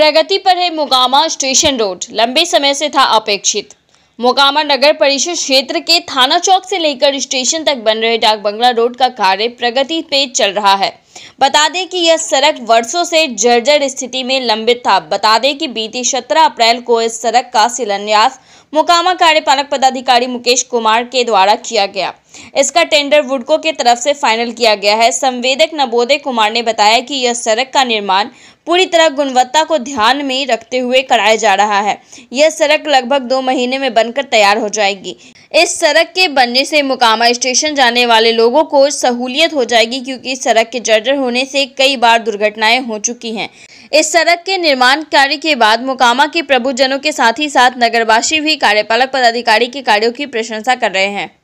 प्रगति पर है मोगामा station road लंबे समय से था अपेक्षित मोकामा नगर परिषद क्षेत्र के थाना चौक से लेकर स्टेशन तक बन रहे डाक बंगला रोड का कार्य प्रगति पे चल रहा है बता दें कि यह सड़क वर्षों से जर्जर स्थिति में लंबित था बता दें कि बीती 17 अप्रैल को इस सड़क का शिलान्यास मुकामा कार्यपालक पदाधिकारी मुकेश कुमार के द्वारा किया गया इसका टेंडर वुडको के तरफ से फाइनल किया गया है संवेदक नवोदय कुमार ने बताया कि यह सड़क का निर्माण पूरी तरह गुणवत्ता को ध्यान में रखते हुए कराया जा रहा है यह सड़क लगभग दो महीने में बनकर तैयार हो जाएगी इस सड़क के बनने से मुकामा स्टेशन जाने वाले लोगों को सहूलियत हो जाएगी क्योंकि सड़क के जर्जर होने से कई बार दुर्घटनाएं हो चुकी हैं इस सड़क के निर्माण कार्य के बाद मुकामा के प्रभुजनों के साथ ही साथ नगरवासी भी कार्यपालक पदाधिकारी के कार्यों की प्रशंसा कर रहे हैं